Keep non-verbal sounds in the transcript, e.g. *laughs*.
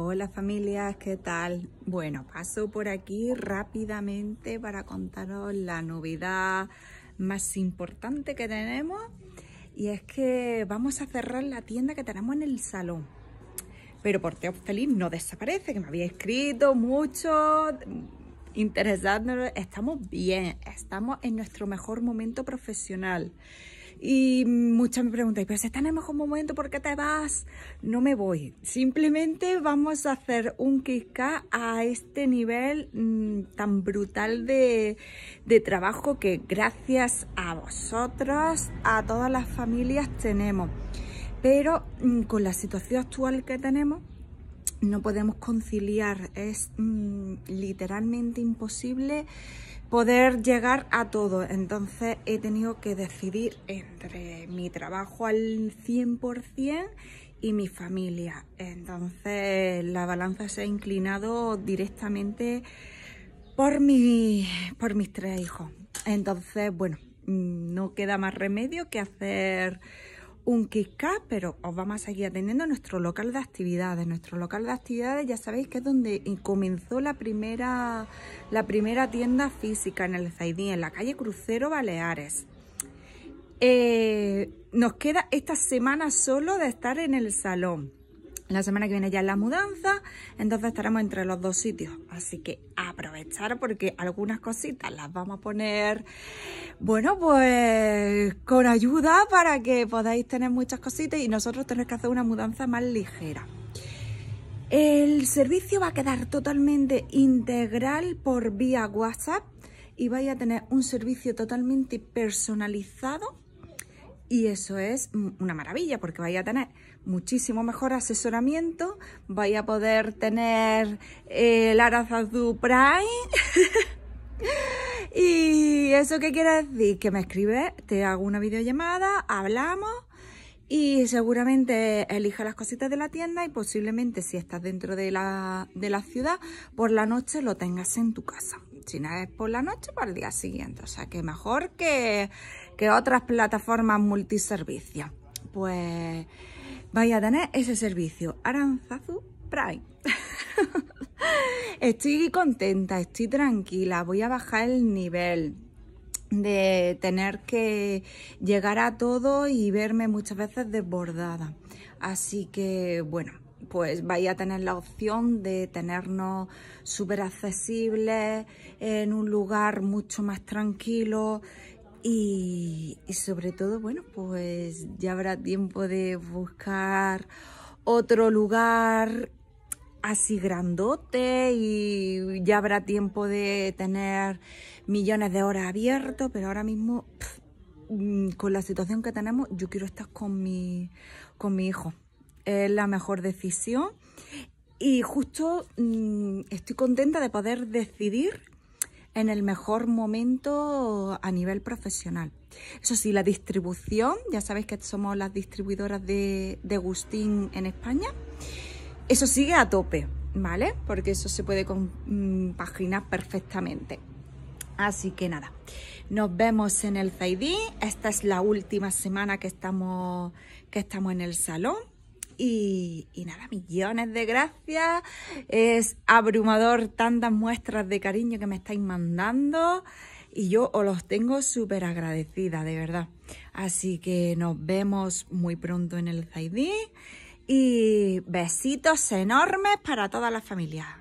Hola familias, ¿qué tal? Bueno, paso por aquí rápidamente para contaros la novedad más importante que tenemos y es que vamos a cerrar la tienda que tenemos en el salón. Pero Porteo Feliz no desaparece, que me había escrito mucho, interesándonos. Estamos bien, estamos en nuestro mejor momento profesional. Y muchas me preguntan, pero si está en el mejor momento, ¿por qué te vas? No me voy. Simplemente vamos a hacer un Kika a este nivel mm, tan brutal de, trabajo que gracias a vosotros, a todas las familias tenemos. Pero mm, con la situación actual que tenemos, no podemos conciliar, es mm, literalmente imposible poder llegar a todo. Entonces he tenido que decidir entre mi trabajo al 100% y mi familia. Entonces la balanza se ha inclinado directamente por, mi, por mis tres hijos. Entonces, bueno, mm, no queda más remedio que hacer un KitKat, pero os vamos a seguir atendiendo nuestro local de actividades. Nuestro local de actividades ya sabéis que es donde comenzó la primera, la primera tienda física en el Zaidín, en la calle Crucero Baleares. Eh, nos queda esta semana solo de estar en el salón. La semana que viene ya es la mudanza, entonces estaremos entre los dos sitios. Así que aprovechar porque algunas cositas las vamos a poner, bueno, pues con ayuda para que podáis tener muchas cositas y nosotros tenemos que hacer una mudanza más ligera. El servicio va a quedar totalmente integral por vía WhatsApp y vais a tener un servicio totalmente personalizado y eso es una maravilla porque vais a tener muchísimo mejor asesoramiento, vais a poder tener eh, el du Prime. *laughs* y eso qué quiere decir, que me escribes, te hago una videollamada, hablamos y seguramente elija las cositas de la tienda y posiblemente si estás dentro de la, ciudad, por la noche lo tengas en tu casa. Si no es por la noche, para el día siguiente. O sea que mejor que, otras plataformas multiservicio. Pues vaya a tener ese servicio. Aranzazu Prime. *laughs* estoy contenta, estoy tranquila, voy a bajar el nivel de tener que llegar a todo y verme muchas veces desbordada. Así que bueno, pues vaya a tener la opción de tenernos súper accesibles en un lugar mucho más tranquilo y, y sobre todo, bueno, pues ya habrá tiempo de buscar otro lugar así grandote y ya habrá tiempo de tener millones de horas abiertos, pero ahora mismo mm, con la situación que tenemos yo quiero estar con mi, con mi hijo. Es la mejor decisión y justo mm, estoy contenta de poder decidir en el mejor momento a nivel profesional. Eso sí, la distribución, ya sabéis que somos las distribuidoras de, de Agustín en España. Eso sigue a tope, ¿vale? Porque eso se puede compaginar mm, perfectamente. Así que nada, nos vemos en el Zaidí. Esta es la última semana que estamos, que estamos en el salón. Y, nada, millones de gracias. Es abrumador tantas muestras de cariño que me estáis mandando. Y yo os los tengo súper agradecida, de verdad. Así que nos vemos muy pronto en el Zaidí. Y besitos enormes para toda la familia.